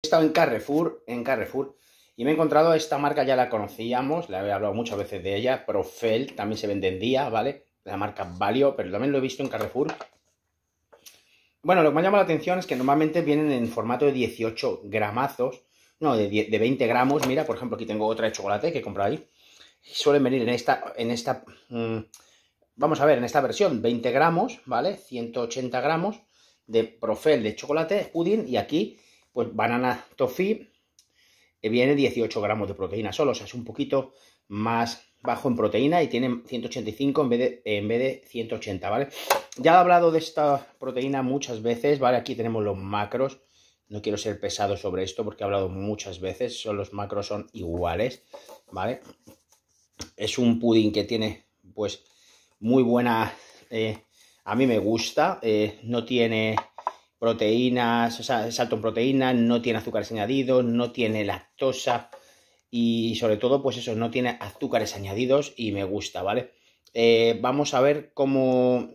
He estado en Carrefour, en Carrefour, y me he encontrado esta marca, ya la conocíamos, le he hablado muchas veces de ella, Profel, también se vende en día, ¿vale? La marca Valio, pero también lo he visto en Carrefour. Bueno, lo que me llama la atención es que normalmente vienen en formato de 18 gramazos, no, de, 20 gramos. Mira, por ejemplo, aquí tengo otra de chocolate que he comprado ahí. Suelen venir en esta, en esta, mm, vamos a ver, en esta versión, 20 gramos, ¿vale? 180 gramos de Profel de chocolate, pudding, y aquí pues banana toffee eh, viene 18 gramos de proteína solo, o sea, es un poquito más bajo en proteína y tiene 185 en vez de, en vez de 180, ¿vale? Ya he hablado de esta proteína muchas veces, ¿vale? Aquí tenemos los macros. No quiero ser pesado sobre esto porque he hablado muchas veces. Son, los macros son iguales, ¿vale? Es un pudding que tiene, pues, muy buena... Eh, a mí me gusta. Eh, no tiene proteínas, o sea, es alto en proteínas, no tiene azúcares añadidos, no tiene lactosa y sobre todo, pues eso, no tiene azúcares añadidos y me gusta, ¿vale? Eh, vamos a ver cómo,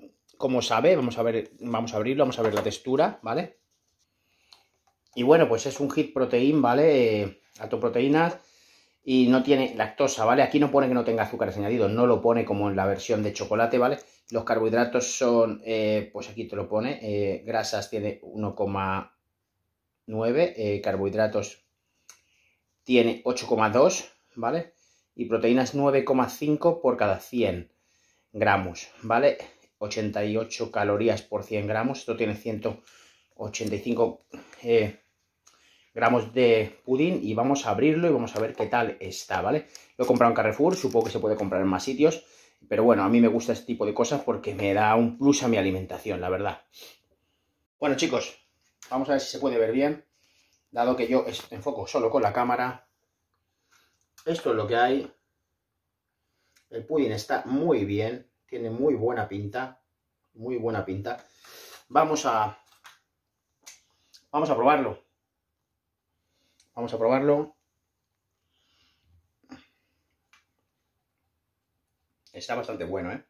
sabe, vamos a ver, vamos a abrirlo, vamos a ver la textura, ¿vale? Y bueno, pues es un hit protein, ¿vale? Eh, alto en proteínas y no tiene lactosa, ¿vale? Aquí no pone que no tenga azúcares añadidos, no lo pone como en la versión de chocolate, ¿vale? Los carbohidratos son, eh, pues aquí te lo pone, eh, grasas tiene 1,9, eh, carbohidratos tiene 8,2, ¿vale? Y proteínas 9,5 por cada 100 gramos, ¿vale? 88 calorías por 100 gramos, esto tiene 185 eh, gramos de pudín y vamos a abrirlo y vamos a ver qué tal está, ¿vale? Lo he comprado en Carrefour, supongo que se puede comprar en más sitios, pero bueno, a mí me gusta este tipo de cosas porque me da un plus a mi alimentación, la verdad. Bueno, chicos, vamos a ver si se puede ver bien, dado que yo enfoco solo con la cámara. Esto es lo que hay. El pudín está muy bien, tiene muy buena pinta, muy buena pinta. Vamos a... Vamos a probarlo. Vamos a probarlo. Está bastante bueno, ¿eh?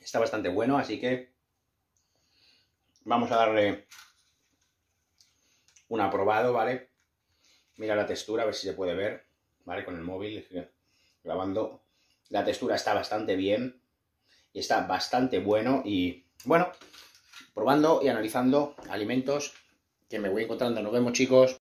Está bastante bueno, así que vamos a darle un aprobado, ¿vale? Mira la textura, a ver si se puede ver, ¿vale? Con el móvil grabando. La textura está bastante bien y está bastante bueno y bueno, probando y analizando alimentos que me voy encontrando. Nos vemos chicos.